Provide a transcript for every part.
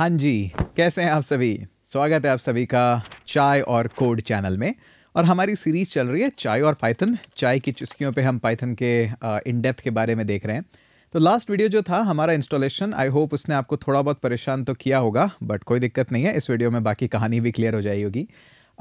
हाँ जी कैसे हैं आप सभी स्वागत है आप सभी का चाय और कोड चैनल में और हमारी सीरीज चल रही है चाय और पाइथन चाय की चुस्कियों पे हम पाइथन के इन डेप्थ के बारे में देख रहे हैं तो लास्ट वीडियो जो था हमारा इंस्टॉलेशन आई होप उसने आपको थोड़ा बहुत परेशान तो किया होगा बट कोई दिक्कत नहीं है इस वीडियो में बाकी कहानी भी क्लियर हो जाएगी होगी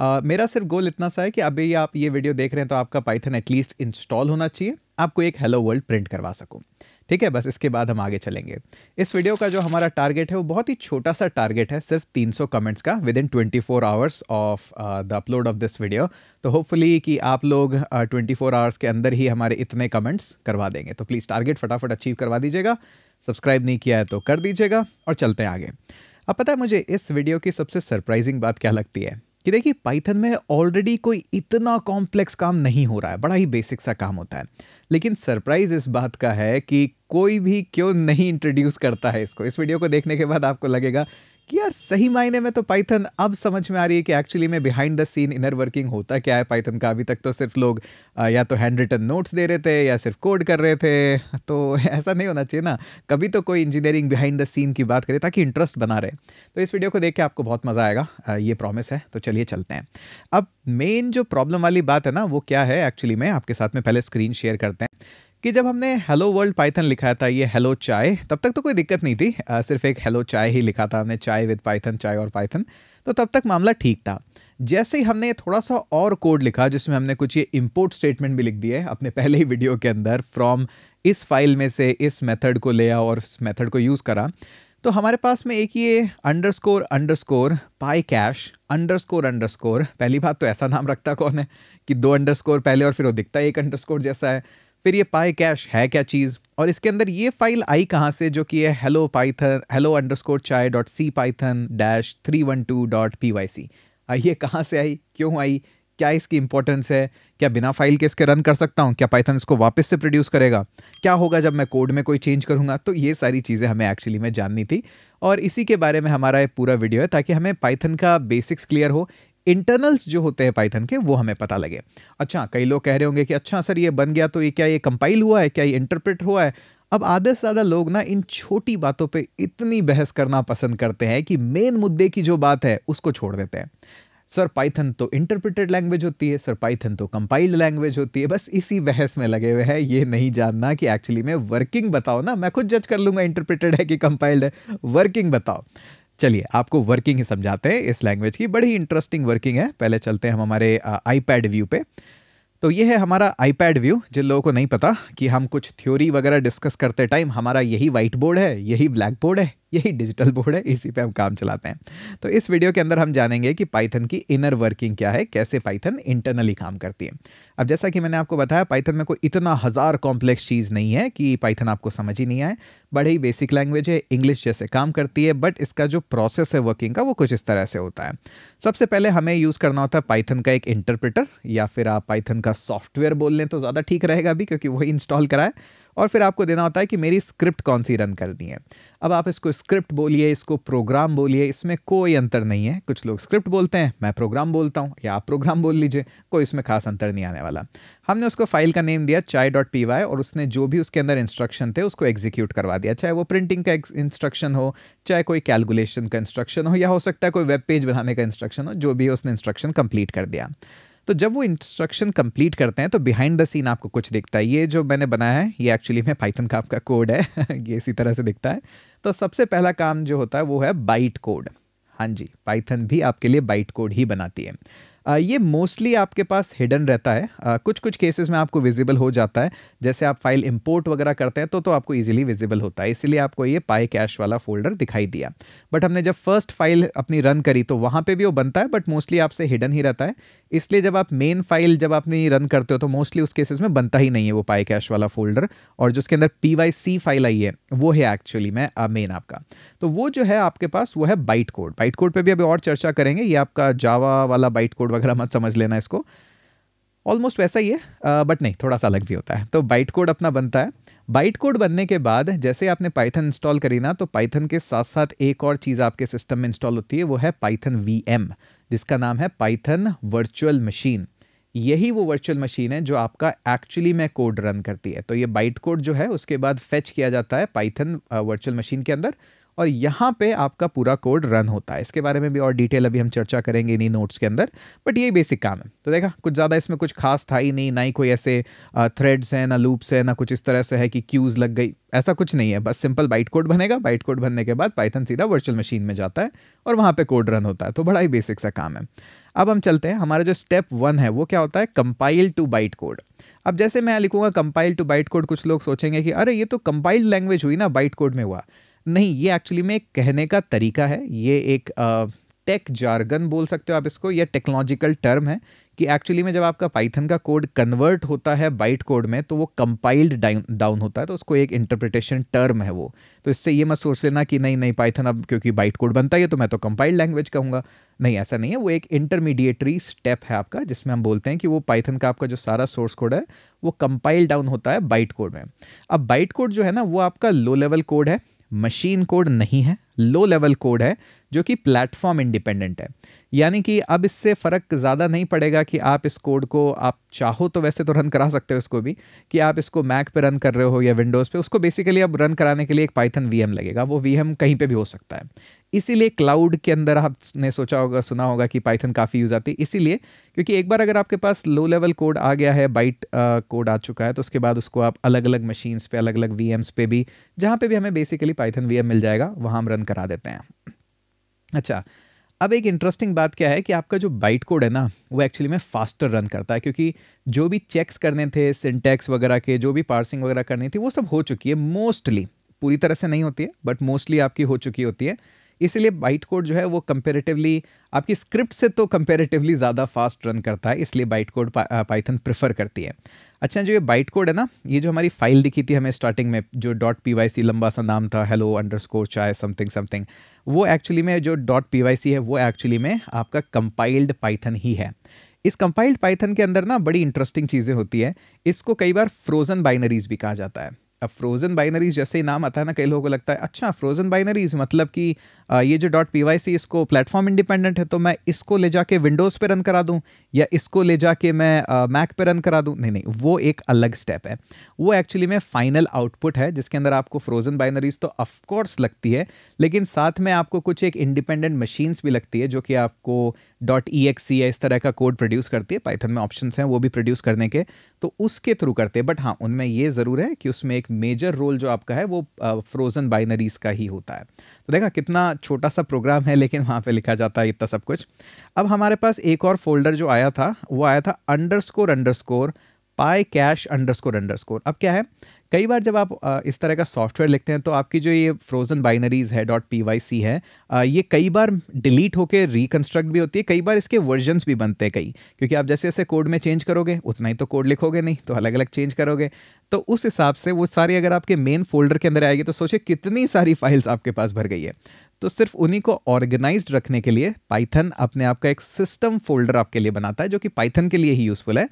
Uh, मेरा सिर्फ गोल इतना सा है कि अभी आप ये वीडियो देख रहे हैं तो आपका पाइथन एटलीस्ट इंस्टॉल होना चाहिए आपको एक हेलो वर्ल्ड प्रिंट करवा सकूँ ठीक है बस इसके बाद हम आगे चलेंगे इस वीडियो का जो हमारा टारगेट है वो बहुत ही छोटा सा टारगेट है सिर्फ 300 कमेंट्स का within 24 hours of the upload of this video तो होपफुली कि आप लोग ट्वेंटी फोर आवर्स के अंदर ही हमारे इतने कमेंट्स करवा देंगे तो प्लीज़ टारगेट फटाफट अचीव करवा दीजिएगा सब्सक्राइब नहीं किया है तो कर दीजिएगा और चलते हैं आगे अब पता है मुझे इस वीडियो की सबसे सरप्राइजिंग बात क्या लगती है कि देखिए पाइथन में ऑलरेडी कोई इतना कॉम्प्लेक्स काम नहीं हो रहा है बड़ा ही बेसिक सा काम होता है लेकिन सरप्राइज इस बात का है कि कोई भी क्यों नहीं इंट्रोड्यूस करता है इसको इस वीडियो को देखने के बाद आपको लगेगा कि यार सही मायने में तो पाइथन अब समझ में आ रही है कि एक्चुअली में behind the scene inner working होता क्या है पाइथन का अभी तक तो सिर्फ लोग या तो हैंड रिटन नोट्स दे रहे थे या सिर्फ कोड कर रहे थे तो ऐसा नहीं होना चाहिए ना कभी तो कोई इंजीनियरिंग बिहाइंड द सीन की बात करे ताकि इंटरेस्ट बना रहे तो इस वीडियो को देख के आपको बहुत मज़ा आएगा ये प्रॉमिस है तो चलिए चलते हैं अब मेन जो प्रॉब्लम वाली बात है ना वो क्या है एक्चुअली में आपके साथ में पहले स्क्रीन शेयर करते हैं कि जब हमने हेलो वर्ल्ड पाइथन लिखा था ये हेलो चाय तब तक तो कोई दिक्कत नहीं थी आ, सिर्फ एक हेलो चाय ही लिखा था हमने चाय विद पाइथन चाय और पाइथन तो तब तक मामला ठीक था जैसे ही हमने थोड़ा सा और कोड लिखा जिसमें हमने कुछ ये इम्पोर्ट स्टेटमेंट भी लिख दिए अपने पहले ही वीडियो के अंदर फ्रॉम इस फाइल में से इस मेथड को ले आओ और इस मेथड को यूज़ करा तो हमारे पास में एक ये underscore underscore pycache underscore underscore पहली बात तो ऐसा नाम रखता कौन है कि दो अंडर स्कोर पहले और फिर वो दिखता है एक अंडर स्कोर जैसा है फिर ये पाई कैश है क्या चीज़ और इसके अंदर ये फाइल आई कहाँ से जो कि है hello Python hello underscore chai dot C Python dash three one two dot P Y C ये कहाँ से आई क्यों आई क्या इसकी इंपॉर्टेंस है क्या बिना फाइल के इसके रन कर सकता हूँ क्या पाइथन इसको वापस से प्रोड्यूस करेगा क्या होगा जब मैं कोड में कोई चेंज करूँगा तो ये सारी चीज़ें हमें एक्चुअली में जाननी थी और इसी के बारे में हमारा ये पूरा वीडियो है ताकि हमें पाइथन का बेसिक्स क्लियर हो इंटरनल्स जो होते हैं पाइथन के वो हमें पता लगे अच्छा कई लोग कह रहे होंगे कि अच्छा सर ये बन गया तो ये क्या ये कंपाइल हुआ है क्या ये इंटरप्रेट हुआ है अब आधे से ज़्यादा लोग ना इन छोटी बातों पे इतनी बहस करना पसंद करते हैं कि मेन मुद्दे की जो बात है उसको छोड़ देते हैं सर पाइथन तो इंटरप्रिटेड लैंग्वेज होती है सर पाइथन तो कंपाइल्ड लैंग्वेज होती है बस इसी बहस में लगे हुए हैं ये नहीं जानना कि एक्चुअली में वर्किंग बताओ ना मैं खुद जज कर लूँगा इंटरप्रिटेड है कि कंपाइल्ड है वर्किंग बताओ चलिए आपको वर्किंग ही समझाते हैं इस लैंग्वेज की बड़ी इंटरेस्टिंग वर्किंग है पहले चलते हैं हम हमारे आईपैड व्यू पे तो ये है हमारा आईपैड व्यू जिन लोगों को नहीं पता कि हम कुछ थ्योरी वगैरह डिस्कस करते टाइम हमारा यही वाइट बोर्ड है यही ब्लैक बोर्ड है यही डिजिटल बोर्ड है इसी पे हम काम चलाते हैं तो इस वीडियो के अंदर हम जानेंगे कि पाइथन की इनर वर्किंग क्या है कैसे पाइथन इंटरनली काम करती है अब जैसा कि मैंने आपको बताया पाइथन में कोई इतना हज़ार कॉम्प्लेक्स चीज़ नहीं है कि पाइथन आपको समझ ही नहीं आए बड़े ही बेसिक लैंग्वेज है इंग्लिश जैसे काम करती है बट इसका जो प्रोसेस है वर्किंग का वो कुछ इस तरह से होता है सबसे पहले हमें यूज़ करना होता है पाइथन का एक इंटरप्रिटर या फिर आप पाइथन का सॉफ्टवेयर बोल लें तो ज़्यादा ठीक रहेगा भी क्योंकि वही इंस्टॉल कराए और फिर आपको देना होता है कि मेरी स्क्रिप्ट कौन सी रन करनी है अब आप इसको स्क्रिप्ट बोलिए इसको प्रोग्राम बोलिए इसमें कोई अंतर नहीं है कुछ लोग स्क्रिप्ट बोलते हैं मैं प्रोग्राम बोलता हूँ या आप प्रोग्राम बोल लीजिए कोई इसमें खास अंतर नहीं आने वाला हमने उसको फाइल का नेम दिया चाय डॉट पी वाई और उसने जो भी उसके अंदर इंस्ट्रक्शन थे उसको एग्जीक्यूट करवा दिया चाहे वो प्रिंटिंग का इंस्ट्रक्शन हो चाहे कोई कैलकुलेशन का इंस्ट्रक्शन हो या हो सकता है कोई वेब पेज बनाने का इंस्ट्रक्शन हो जो भी उसने इंस्ट्रक्शन कंप्लीट कर दिया तो जब वो इंस्ट्रक्शन कंप्लीट करते हैं तो बिहाइंड द सीन आपको कुछ दिखता है ये जो मैंने बनाया है ये एक्चुअली में पाइथन का आपका कोड है ये इसी तरह से दिखता है तो सबसे पहला काम जो होता है वो है बाइट कोड हाँ जी पाइथन भी आपके लिए बाइट कोड ही बनाती है ये मोस्टली आपके पास हिडन रहता है कुछ कुछ केसेस में आपको विजिबल हो जाता है जैसे आप फाइल इंपोर्ट वगैरह करते हैं तो तो आपको इजीली विजिबल होता है इसलिए आपको ये पाए कैश वाला फोल्डर दिखाई दिया बट हमने जब फर्स्ट फाइल अपनी रन करी तो वहाँ पे भी वो बनता है बट मोस्टली आपसे हिडन ही रहता है इसलिए जब आप मेन फाइल जब अपनी रन करते हो तो मोस्टली उस केसेज में बनता ही नहीं है वो पाए कैश वाला फोल्डर और जिसके अंदर पी वाई सी फाइल आई है वो है एक्चुअली मैं मेन आपका तो वो जो है आपके पास वो है बाइट कोड बाइट कोड पर भी अभी और चर्चा करेंगे ये आपका जावा वाला बाइट कोड कोड वगैरह मत समझ लेना इसको ऑलमोस्ट वैसा ही है बट नहीं थोड़ा सा अलग भी होता है तो बाइट कोड अपना बनता है बाइट कोड बनने के बाद जैसे आपने पाइथन इंस्टॉल करी ना तो पाइथन के साथ साथ एक और चीज़ आपके सिस्टम में इंस्टॉल होती है वो है पाइथन वी जिसका नाम है पाइथन वर्चुअल मशीन यही वो वर्चुअल मशीन है जो आपका एक्चुअली में कोड रन करती है तो ये बाइट कोड जो है उसके बाद फेच किया जाता है पाइथन वर्चुअल मशीन के अंदर और यहाँ पे आपका पूरा कोड रन होता है इसके बारे में भी और डिटेल अभी हम चर्चा करेंगे इन्हीं नोट्स के अंदर बट ये बेसिक काम है तो देखा कुछ ज़्यादा इसमें कुछ खास था ही नहीं ना ही कोई ऐसे थ्रेड्स हैं ना लूप्स हैं ना कुछ इस तरह से है कि क्यूज़ लग गई ऐसा कुछ नहीं है बस सिंपल बाइट कोड बनेगा बाइट कोड बनने के बाद पाइथन सीधा वर्चुअल मशीन में जाता है और वहाँ पर कोड रन होता है तो बड़ा ही बेसिक सा काम है अब हम चलते हैं हमारा जो स्टेप वन है वो क्या होता है कंपाइल टू बाइट कोड अब जैसे मैं लिखूंगा कंपाइल टू बाइट कोड कुछ लोग सोचेंगे कि अरे ये तो कंपाइल्ड लैंग्वेज हुई ना बाइट कोड में हुआ नहीं ये एक्चुअली में कहने का तरीका है ये एक टेक जार्गन बोल सकते हो आप इसको या टेक्नोलॉजिकल टर्म है कि एक्चुअली में जब आपका पाइथन का कोड कन्वर्ट होता है बाइट कोड में तो वो कंपाइल्ड डाउन होता है तो उसको एक इंटरप्रिटेशन टर्म है वो तो इससे ये मत सोच लेना कि नहीं नहीं पाइथन अब क्योंकि बाइट कोड बनता है तो मैं तो कंपाइल्ड लैंग्वेज कहूँगा नहीं ऐसा नहीं है वो एक इंटरमीडिएटरी स्टेप है आपका जिसमें हम बोलते हैं कि वो पाइथन का आपका जो सारा सोर्स कोड है वो कंपाइल डाउन होता है बाइट कोड में अब बाइट कोड जो है ना वो आपका लो लेवल कोड है मशीन कोड नहीं है लो लेवल कोड है जो कि प्लेटफॉर्म इंडिपेंडेंट है यानी कि अब इससे फ़र्क ज़्यादा नहीं पड़ेगा कि आप इस कोड को आप चाहो तो वैसे तो रन करा सकते हो इसको भी कि आप इसको मैक पे रन कर रहे हो या विंडोज़ पे उसको बेसिकली अब रन कराने के लिए एक पाइथन वी लगेगा वो वी कहीं पर भी हो सकता है इसीलिए क्लाउड के अंदर आपने सोचा होगा सुना होगा कि पाइथन काफ़ी यूज़ आती है इसीलिए क्योंकि एक बार अगर आपके पास लो लेवल कोड आ गया है बाइट कोड आ चुका है तो उसके बाद उसको आप अलग अलग मशीन्स पे अलग अलग वी पे भी जहाँ पे भी हमें बेसिकली पाइथन वी मिल जाएगा वहाँ हम रन करा देते हैं अच्छा अब एक इंटरेस्टिंग बात क्या है कि आपका जो बाइट कोड है ना वो एक्चुअली में फास्टर रन करता है क्योंकि जो भी चेक्स करने थे सिंटेक्स वगैरह के जो भी पार्सिंग वगैरह करनी थी वो सब हो चुकी है मोस्टली पूरी तरह से नहीं होती है बट मोस्टली आपकी हो चुकी होती है इसीलिए बाइट कोड जो है वो कंपेरेटिवली आपकी स्क्रिप्ट से तो कंपेरेटिवली ज़्यादा फास्ट रन करता है इसलिए बाइट कोड पाइथन प्रिफर करती है अच्छा जो ये बाइट कोड है ना ये जो हमारी फाइल दिखी थी हमें स्टार्टिंग में जो डॉट पी वाई सी लंबा सा नाम था hello underscore chai something something वो एक्चुअली में जो डॉट पी वाई सी है वो एक्चुअली में आपका कंपाइल्ड पाइथन ही है इस कंपाइल्ड पाइथन के अंदर ना बड़ी इंटरेस्टिंग चीज़ें होती है इसको कई बार फ्रोजन बाइनरीज भी कहा जाता है अब फ्रोजन बाइनरीज जैसे ही नाम आता है ना कई लोगों को लगता है अच्छा फ्रोजन बाइनरीज मतलब कि ये जो डॉट पी वाई सी इसको प्लेटफॉर्म इंडिपेंडेंट है तो मैं इसको ले जाके विंडोज़ पे रन करा दूँ या इसको ले जाके मैं मैक पे रन करा दूँ नहीं नहीं वो एक अलग स्टेप है वो एक्चुअली में फाइनल आउटपुट है जिसके अंदर आपको फ्रोजन बाइनरीज तो ऑफकोर्स लगती है लेकिन साथ में आपको कुछ एक इंडिपेंडेंट मशीन्स भी लगती है जो कि आपको डॉट ई एक्स या इस तरह का कोड प्रोड्यूस करती है पाइथन में ऑप्शन हैं वो भी प्रोड्यूस करने के तो उसके थ्रू करते हैं बट हाँ उनमें ये ज़रूर है कि उसमें एक मेजर रोल जो आपका है वो फ्रोज़न बाइनरीज का ही होता है तो देखा कितना छोटा सा प्रोग्राम है लेकिन वहाँ पे लिखा जाता है इतना सब कुछ अब हमारे पास एक और फोल्डर जो आया था वो आया था underscore underscore pycache underscore underscore अब क्या है कई बार जब आप इस तरह का सॉफ्टवेयर लिखते हैं तो आपकी जो ये फ्रोजन बाइनरीज है डॉट पी वाई सी है ये कई बार डिलीट होकर रिकन्स्ट्रक्ट भी होती है कई बार इसके वर्जन्स भी बनते हैं कई क्योंकि आप जैसे जैसे कोड में चेंज करोगे उतना ही तो कोड लिखोगे नहीं तो अलग अलग चेंज करोगे तो उस हिसाब से वो सारी अगर आपके मेन फोल्डर के अंदर आएगी तो सोचिए कितनी सारी फाइल्स आपके पास भर गई है तो सिर्फ उन्हीं को ऑर्गेनाइज रखने के लिए पाइथन अपने आप का एक सिस्टम फोल्डर आपके लिए बनाता है जो कि पाइथन के लिए ही यूजफुल है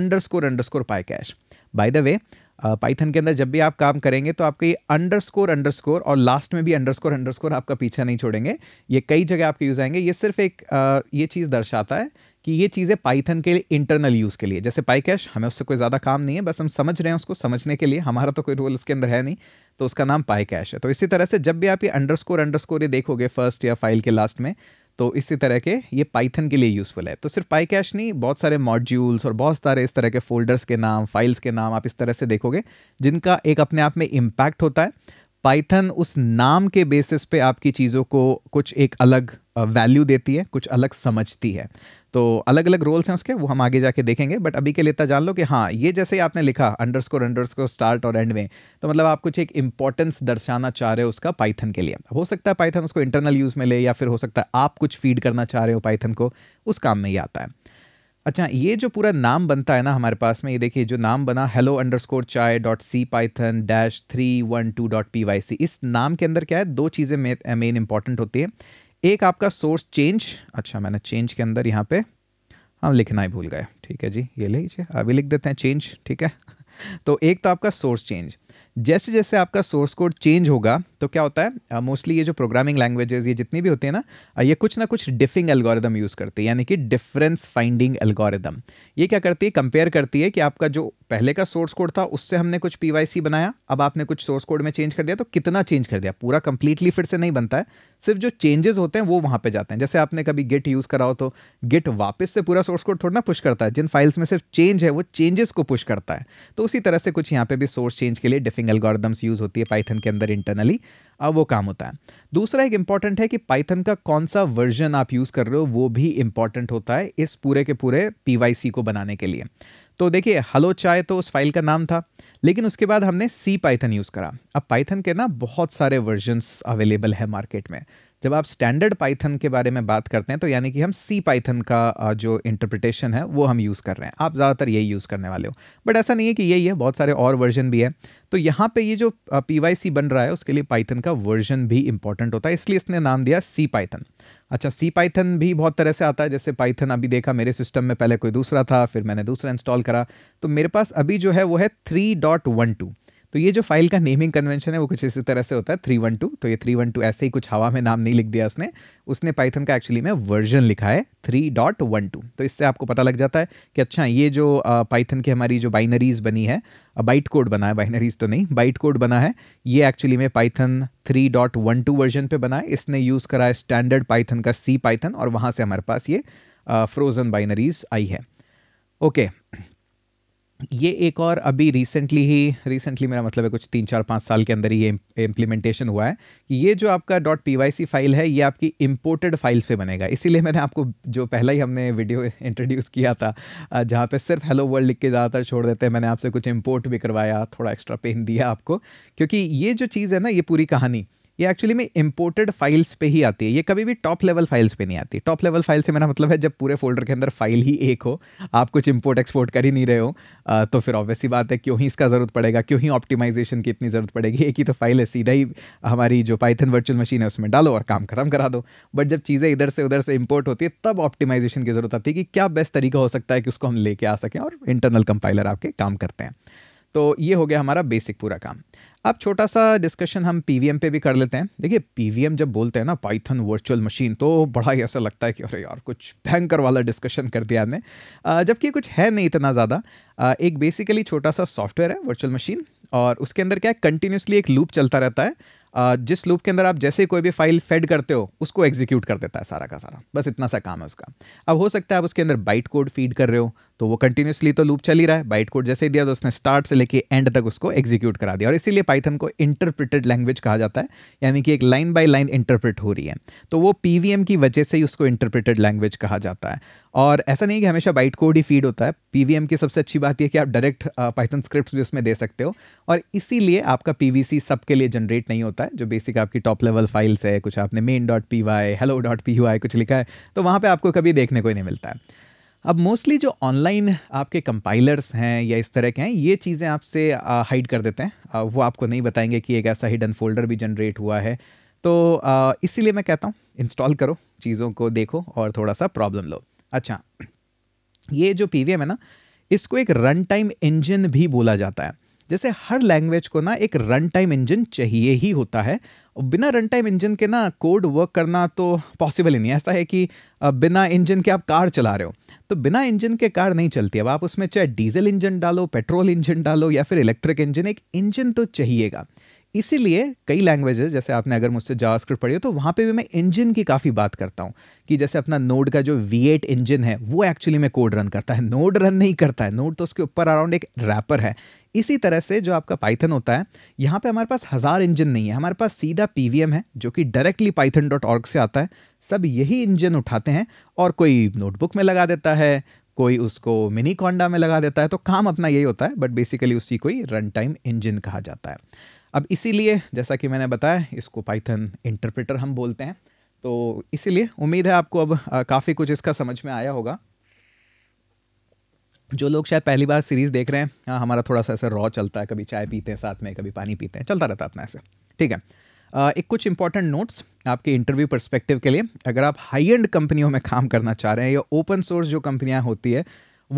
underscore underscore pycache by the way Python के अंदर जब भी आप काम करेंगे तो आपके ये अंडर स्कोर अंडर स्कोर और लास्ट में भी अंडर स्कोर अंडर स्कोर आपका पीछा नहीं छोड़ेंगे ये कई जगह आपके यूज़ आएंगे ये सिर्फ एक आ, ये चीज़ दर्शाता है कि ये चीज़ें पाइथन के लिए इंटरनल यूज़ के लिए जैसे पाई कैश हमें उससे कोई ज़्यादा काम नहीं है बस हम समझ रहे हैं उसको समझने के लिए हमारा तो कोई रोल इसके अंदर है नहीं तो उसका नाम पाई कैश है तो इसी तरह से जब भी आप ये अंडर स्कोर अंडर स्कोर ये देखोगे फर्स्ट या फाइल के लास्ट में तो इसी तरह के ये पाइथन के लिए यूज़फुल है तो सिर्फ पाई कैश नहीं बहुत सारे मॉड्यूल्स और बहुत सारे इस तरह के फोल्डर्स के नाम फाइल्स के नाम आप इस तरह से देखोगे जिनका एक अपने आप में इम्पैक्ट होता है पाइथन उस नाम के बेसिस पे आपकी चीज़ों को कुछ एक अलग वैल्यू देती है कुछ अलग समझती है तो अलग अलग रोल्स हैं उसके वो हम आगे जाके देखेंगे बट अभी के लिए तो जान लो कि हाँ ये जैसे ही आपने लिखा underscore underscore start और एंड में तो मतलब आप कुछ एक इंपॉर्टेंस दर्शाना चाह रहे हो उसका पाइथन के लिए हो सकता है पाइथन उसको इंटरनल यूज़ में ले या फिर हो सकता है आप कुछ फीड करना चाह रहे हो पाइथन को उस काम में ही आता है अच्छा ये जो पूरा नाम बनता है ना हमारे पास में ये देखिए जो नाम बना hello underscore chai dot C Python dash three one two dot P Y C इस नाम के अंदर क्या है दो चीज़ें मेन इंपॉर्टेंट होती है एक आपका सोर्स चेंज अच्छा मैंने चेंज के अंदर यहाँ पे हम हाँ, लिखना ही भूल गए ठीक है जी ये लीजिए अभी लिख देते हैं चेंज ठीक है तो एक तो आपका सोर्स चेंज जैसे जैसे आपका सोर्स कोड चेंज होगा तो क्या होता है मोस्टली uh, ये जो प्रोग्रामिंग लैंग्वेजेस ये जितनी भी होती है ना ये कुछ ना कुछ डिफिंग एल्गोरिदम यूज़ करती है यानी कि डिफरेंस फाइंडिंग एल्गोरिदम ये क्या करती है कंपेयर करती है कि आपका जो पहले का सोर्स कोड था उससे हमने कुछ पी बनाया अब आपने कुछ सोर्स कोड में चेंज कर दिया तो कितना चेंज कर दिया पूरा कंप्लीटली फिर से नहीं बनता है सिर्फ जो चेंजेस होते हैं वो वहाँ पे जाते हैं जैसे आपने कभी गिट यूज़ करा हो तो गिट वापस से पूरा सोर्स कोड थोड़ा ना पुश करता है जिन फाइल्स में सिर्फ चेंज है वो चेंजेस को पुश करता है तो उसी तरह से कुछ यहाँ पे भी सोर्स चेंज के लिए डिफिंग एल्गोरिदम्स यूज़ होती है पाइथन के अंदर इंटरनली अब वो काम होता है दूसरा एक इंपॉर्टेंट है कि पाइथन का कौन सा वर्जन आप यूज़ कर रहे हो वो भी इंपॉर्टेंट होता है इस पूरे के पूरे पी को बनाने के लिए तो देखिए हलो चाय तो उस फाइल का नाम था लेकिन उसके बाद हमने सी पाइथन यूज़ करा अब पाइथन के ना बहुत सारे वर्जन्स अवेलेबल है मार्केट में जब आप स्टैंडर्ड पाइथन के बारे में बात करते हैं तो यानी कि हम सी पाइथन का जो इंटरप्रिटेशन है वो हम यूज़ कर रहे हैं आप ज़्यादातर यही यूज़ करने वाले हो बट ऐसा नहीं है कि यही है बहुत सारे और वर्जन भी है तो यहाँ पे ये जो पी बन रहा है उसके लिए पाइथन का वर्जन भी इंपॉर्टेंट होता है इसलिए इसने नाम दिया सी पाइथन अच्छा सी पाइथन भी बहुत तरह से आता है जैसे पाइथन अभी देखा मेरे सिस्टम में पहले कोई दूसरा था फिर मैंने दूसरा इंस्टॉल करा तो मेरे पास अभी जो है वो है थ्री डॉट वन टू तो ये जो फाइल का नेमिंग कन्वेंशन है वो कुछ इसी तरह से होता है थ्री वन टू तो ये थ्री वन टू ऐसे ही कुछ हवा में नाम नहीं लिख दिया उसने उसने पाइथन का एक्चुअली में वर्जन लिखा है थ्री डॉट वन टू तो इससे आपको पता लग जाता है कि अच्छा ये जो पाइथन की हमारी जो बाइनरीज बनी है बाइट कोड बना है बाइनरीज तो नहीं बाइट कोड बना है ये एक्चुअली में Python three dot one two version पर बना है इसने यूज़ करा है स्टैंडर्ड पाइथन का सी पाइथन और वहाँ से हमारे पास ये फ्रोजन बाइनरीज आई है ओके okay. ये एक और अभी रिसेंटली ही रिसेंटली मेरा मतलब है कुछ तीन चार पाँच साल के अंदर ही ये इम्प्लीमेंटेशन हुआ है कि ये जो आपका डॉट पी फाइल है ये आपकी इम्पोर्टेड फाइल्स पे बनेगा इसीलिए मैंने आपको जो पहला ही हमने वीडियो इंट्रोड्यूस किया था जहाँ पे सिर्फ हेलो वर्ल्ड लिख के ज़्यादातर छोड़ देते हैं मैंने आपसे कुछ इम्पोर्ट भी करवाया थोड़ा एक्स्ट्रा पेन दिया आपको क्योंकि ये जो चीज़ है ना ये पूरी कहानी ये एक्चुअली में इम्पोर्टेड फाइल्स पे ही आती है ये कभी भी टॉप लेवल फाइल्स पे नहीं आती टॉप लेवल फाइल से मेरा मतलब है जब पूरे फोल्डर के अंदर फाइल ही एक हो आप कुछ इम्पोर्ट एक्सपोर्ट कर ही नहीं रहे हो तो फिर ऑब्वियसली बात है क्यों ही इसका ज़रूरत पड़ेगा क्यों ही ऑप्टिमाइजेशन की इतनी ज़रूरत पड़ेगी एक ही तो फाइल है सीधा ही हमारी जो पाइथन वर्चुअल मशीन है उसमें डालो और काम खत्म करा दो बट जब चीज़ें इधर से उधर से इम्पोर्ट होती है तब ऑप्टिमाइजेशन की ज़रूरत आती है कि क्या बेस्ट तरीका हो सकता है कि उसको हम लेके आ सकें और इंटरनल कंपाइलर आपके काम करते हैं तो ये हो गया हमारा बेसिक पूरा काम अब छोटा सा डिस्कशन हम पी पे भी कर लेते हैं देखिए पी जब बोलते हैं ना पाइथन वर्चुअल मशीन तो बड़ा ही ऐसा लगता है कि अरे यार कुछ भयंकर वाला डिस्कशन कर दिया आपने जबकि कुछ है नहीं इतना ज़्यादा एक बेसिकली छोटा सा सॉफ्टवेयर है वर्चुअल मशीन और उसके अंदर क्या है कंटिन्यूसली एक लूप चलता रहता है जिस लूप के अंदर आप जैसे कोई भी फाइल फेड करते हो उसको एग्जीक्यूट कर देता है सारा का सारा बस इतना सा काम है उसका अब हो सकता है आप उसके अंदर बाइट कोड फीड कर रहे हो तो वो कंटिन्यूसली तो लूप चल ही रहा है बाइट कोड जैसे ही दिया तो उसने स्टार्ट से लेके एंड तक उसको एग्जीक्यूट करा दिया और इसीलिए पाइथन को इंटरप्रिटेड लैंग्वेज कहा जाता है यानी कि एक लाइन बाय लाइन इंटरप्रिट हो रही है तो वो पी की वजह से ही उसको इंटरप्रिटेड लैंग्वेज कहा जाता है और ऐसा नहीं कि हमेशा बाइट कोड ही फीड होता है पी की सबसे अच्छी बात यह कि आप डायरेक्ट पाइथन स्क्रिप्ट भी उसमें दे सकते हो और इसीलिए आपका पी सबके लिए जनरेट नहीं होता है जो बेसिक आपकी टॉप लेवल फाइल्स है कुछ आपने main dot P Y hello dot P कुछ लिखा है तो वहाँ पर आपको कभी देखने को नहीं मिलता है अब मोस्टली जो ऑनलाइन आपके कंपाइलर्स हैं या इस तरह के हैं ये चीज़ें आपसे हाइड कर देते हैं आ, वो आपको नहीं बताएंगे कि एक ऐसा हिडन फोल्डर भी जनरेट हुआ है तो इसीलिए मैं कहता हूँ इंस्टॉल करो चीज़ों को देखो और थोड़ा सा प्रॉब्लम लो अच्छा ये जो पी है ना इसको एक रन टाइम इंजन भी बोला जाता है जैसे हर लैंग्वेज को ना एक रन टाइम इंजन चाहिए ही होता है और बिना रन टाइम इंजन के ना कोड वर्क करना तो पॉसिबल ही नहीं ऐसा है कि बिना इंजन के आप कार चला रहे हो तो बिना इंजन के कार नहीं चलती अब आप उसमें चाहे डीजल इंजन डालो पेट्रोल इंजन डालो या फिर इलेक्ट्रिक इंजन एक इंजन तो चाहिएगा इसीलिए कई लैंग्वेजेस जैसे आपने अगर मुझसे जावास्क्रिप्ट पढ़ी हो तो वहाँ पे भी मैं इंजन की काफ़ी बात करता हूँ कि जैसे अपना नोड का जो V8 इंजन है वो एक्चुअली में कोड रन करता है नोड रन नहीं करता है नोड तो उसके ऊपर अराउंड एक रैपर है इसी तरह से जो आपका पाइथन होता है यहाँ पे हमारे पास हज़ार इंजन नहीं है हमारे पास सीधा पी है जो कि डायरेक्टली पाइथन डॉट ऑर्ग से आता है सब यही इंजन उठाते हैं और कोई नोटबुक में लगा देता है कोई उसको मिनी कॉन्डा में लगा देता है तो काम अपना यही होता है बट बेसिकली उसी को ही रन टाइम इंजन कहा जाता है अब इसीलिए जैसा कि मैंने बताया इसको पाइथन इंटरप्रेटर हम बोलते हैं तो इसीलिए उम्मीद है आपको अब काफ़ी कुछ इसका समझ में आया होगा जो लोग शायद पहली बार सीरीज़ देख रहे हैं हाँ हमारा थोड़ा सा ऐसा रॉ चलता है कभी चाय पीते हैं साथ में कभी पानी पीते हैं चलता रहता है अपना ऐसे ठीक है एक कुछ इंपॉर्टेंट नोट्स आपके इंटरव्यू परस्पेक्टिव के लिए अगर आप हाई एंड कंपनियों में काम करना चाह रहे हैं या ओपन सोर्स जो कंपनियाँ होती है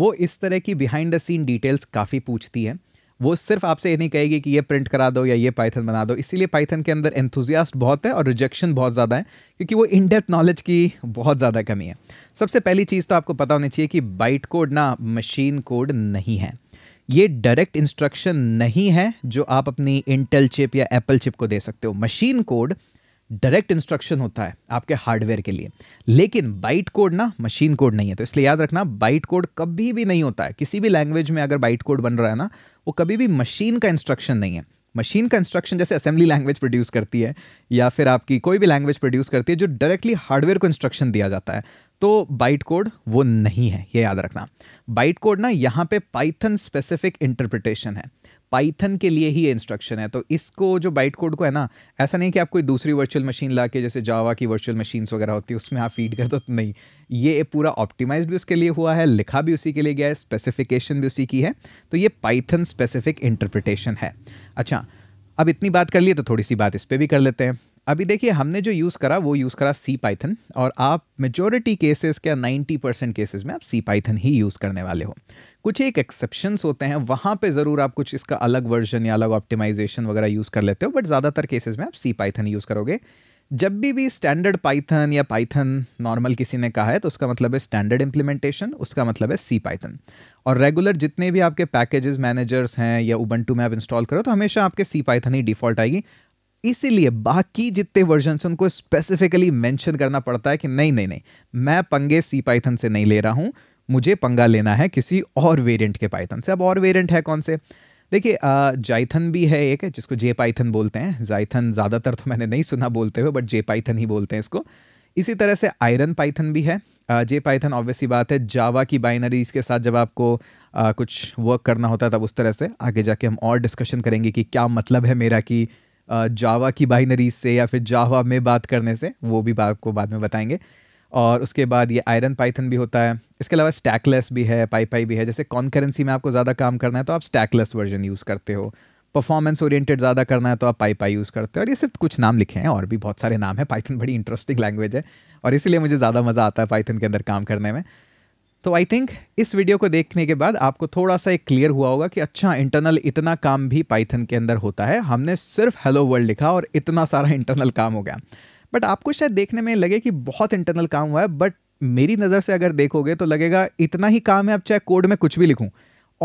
वो इस तरह की बिहाइंड द सीन डिटेल्स काफ़ी पूछती हैं वो सिर्फ आपसे ये नहीं कहेगी कि ये प्रिंट करा दो या ये पाइथन बना दो इसीलिए पाइथन के अंदर एंथुजियास्ट बहुत है और रिजेक्शन बहुत ज़्यादा है क्योंकि वो इन डेप्थ नॉलेज की बहुत ज़्यादा कमी है सबसे पहली चीज़ तो आपको पता होनी चाहिए कि बाइट कोड ना मशीन कोड नहीं है ये डायरेक्ट इंस्ट्रक्शन नहीं है जो आप अपनी इंटेल चिप या एप्पल चिप को दे सकते हो मशीन कोड डायरेक्ट इंस्ट्रक्शन होता है आपके हार्डवेयर के लिए लेकिन बाइट कोड ना मशीन कोड नहीं है तो इसलिए याद रखना बाइट कोड कभी भी नहीं होता है किसी भी लैंग्वेज में अगर बाइट कोड बन रहा है ना वो कभी भी मशीन का इंस्ट्रक्शन नहीं है मशीन का इंस्ट्रक्शन जैसे असेंबली लैंग्वेज प्रोड्यूस करती है या फिर आपकी कोई भी लैंग्वेज प्रोड्यूस करती है जो डायरेक्टली हार्डवेयर को इंस्ट्रक्शन दिया जाता है तो बाइट कोड वो नहीं है ये याद रखना बाइट कोड ना यहाँ पे पाइथन स्पेसिफिक इंटरप्रिटेशन है पाइथन के लिए ही इंस्ट्रक्शन है तो इसको जो बाइट कोड को है ना ऐसा नहीं कि आप कोई दूसरी वर्चुअल मशीन ला के जैसे जावा की वर्चुअल मशीन्स वगैरह होती है उसमें आप फीड कर दो तो नहीं ये पूरा ऑप्टिमाइज भी उसके लिए हुआ है लिखा भी उसी के लिए गया है स्पेसिफिकेशन भी उसी की है तो ये पाइथन स्पेसिफिक इंटरप्रिटेशन है अच्छा अब इतनी बात कर लिए तो थोड़ी सी बात इस पर भी कर लेते हैं अभी देखिए हमने जो यूज़ करा वो यूज़ करा सी पाइथन और आप मेजोरिटी केसेस के 90 परसेंट केसेस में आप सी पाइथन ही यूज़ करने वाले हो कुछ एक एक्सेप्शंस होते हैं वहाँ पे ज़रूर आप कुछ इसका अलग वर्जन या अलग ऑप्टिमाइजेशन वगैरह यूज़ कर लेते हो बट ज़्यादातर केसेस में आप सी पाइथन यूज़ करोगे जब भी भी स्टैंडर्ड पाइथन या पाइथन नॉर्मल किसी ने कहा है तो उसका मतलब है स्टैंडर्ड इम्प्लीमेंटेशन उसका मतलब है सी पाइथन और रेगुलर जितने भी आपके पैकेजेस मैनेजर्स हैं या उबंटू में आप इंस्टॉल करो तो हमेशा आपके सी पाइथन ही डिफॉल्ट आएगी इसीलिए बाकी जितने वर्जन उनको स्पेसिफिकली मेंशन करना पड़ता है कि नहीं नहीं नहीं मैं पंगे सी पाइथन से नहीं ले रहा हूँ मुझे पंगा लेना है किसी और वेरिएंट के पाइथन से अब और वेरिएंट है कौन से देखिए जाइथन भी है एक है जिसको जे पाइथन बोलते हैं जाइथन ज़्यादातर तो मैंने नहीं सुना बोलते हुए बट जे पाइथन ही बोलते हैं इसको इसी तरह से आयरन पाइथन भी है जे पाइथन ऑब्वियसली बात है जावा की बाइनरीज के साथ जब आपको कुछ वर्क करना होता है तब उस तरह से आगे जाके हम और डिस्कशन करेंगे कि क्या मतलब है मेरा कि जावा की बाइनरी से या फिर जावा में बात करने से वो भी आपको बाद में बताएंगे और उसके बाद ये आयरन पाइथन भी होता है इसके अलावा स्टैकलेस भी है पाई भी है जैसे कॉन्करेंसी में आपको ज़्यादा काम करना है तो आप स्टैकलेस वर्जन यूज़ करते हो परफॉर्मेंस ओरिएंटेड ज़्यादा करना है तो आप पाई यूज़ करते हो और ये सिर्फ कुछ नाम लिखे हैं और भी बहुत सारे नाम हैं पाइथन बड़ी इंटरेस्टिंग लैंग्वेज है और इसीलिए मुझे ज़्यादा मज़ा आता है पाइथन के अंदर काम करने में तो आई थिंक इस वीडियो को देखने के बाद आपको थोड़ा सा एक क्लियर हुआ होगा कि अच्छा इंटरनल इतना काम भी पाइथन के अंदर होता है हमने सिर्फ हेलो वर्ल्ड लिखा और इतना सारा इंटरनल काम हो गया बट आपको शायद देखने में लगे कि बहुत इंटरनल काम हुआ है बट मेरी नज़र से अगर देखोगे तो लगेगा इतना ही काम है अब चाहे कोड में कुछ भी लिखूँ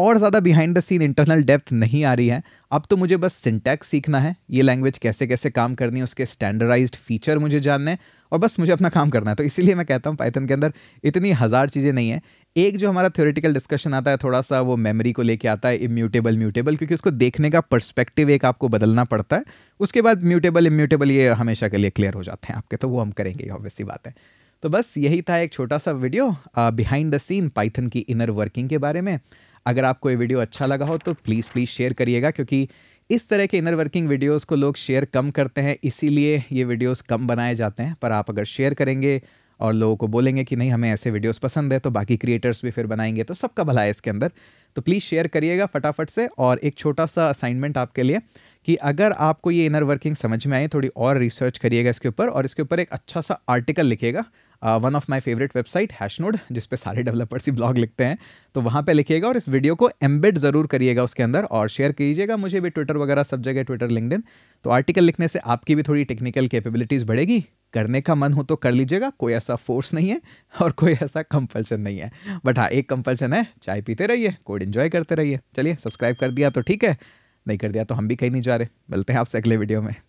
और ज़्यादा behind the scene internal depth नहीं आ रही है अब तो मुझे बस सिंटैक्स सीखना है ये लैंग्वेज कैसे कैसे काम करनी है उसके स्टैंडर्डाइज्ड फीचर मुझे जानने हैं और बस मुझे अपना काम करना है तो इसीलिए मैं कहता हूँ पाइथन के अंदर इतनी हज़ार चीज़ें नहीं है एक जो हमारा थ्योरेटिकल डिस्कशन आता है थोड़ा सा वो मेमोरी को लेके आता है इम्यूटेबल म्यूटेबल क्योंकि उसको देखने का पर्सपेक्टिव एक आपको बदलना पड़ता है उसके बाद म्यूटेबल इम्यूटेबल ये हमेशा के लिए क्लियर हो जाते हैं आपके तो वो हम करेंगे ऑब्वियसली बात है तो बस यही था एक छोटा सा video behind the scene Python की इनर वर्किंग के बारे में अगर आपको ये वीडियो अच्छा लगा हो तो प्लीज़ प्लीज़ शेयर करिएगा क्योंकि इस तरह के इनर वर्किंग वीडियोस को लोग शेयर कम करते हैं इसीलिए ये वीडियोस कम बनाए जाते हैं पर आप अगर शेयर करेंगे और लोगों को बोलेंगे कि नहीं हमें ऐसे वीडियोस पसंद है तो बाकी क्रिएटर्स भी फिर बनाएंगे तो सबका भला है इसके अंदर तो प्लीज़ शेयर करिएगा फटाफट से और एक छोटा सा असाइनमेंट आपके लिए कि अगर आपको ये इनर वर्किंग समझ में आए थोड़ी और रिसर्च करिएगा इसके ऊपर और इसके ऊपर एक अच्छा सा आर्टिकल लिखिएगा one of my favourite website Hashnode जिस सारे डेवलपर्स ही ब्लॉग लिखते हैं तो वहाँ पे लिखिएगा और इस वीडियो को एम्बेड ज़रूर करिएगा उसके अंदर और शेयर कीजिएगा मुझे भी ट्विटर वगैरह सब जगह ट्विटर लिंकडिन तो आर्टिकल लिखने से आपकी भी थोड़ी टेक्निकल कैपेबिलिटीज़ बढ़ेगी करने का मन हो तो कर लीजिएगा कोई ऐसा फोर्स नहीं है और कोई ऐसा कंपल्शन नहीं है बट हाँ एक कंपल्शन है चाय पीते रहिए कोड इन्जॉय करते रहिए चलिए सब्सक्राइब कर दिया तो ठीक है नहीं कर दिया तो हम भी कहीं नहीं जा रहे मिलते हैं आपसे अगले वीडियो में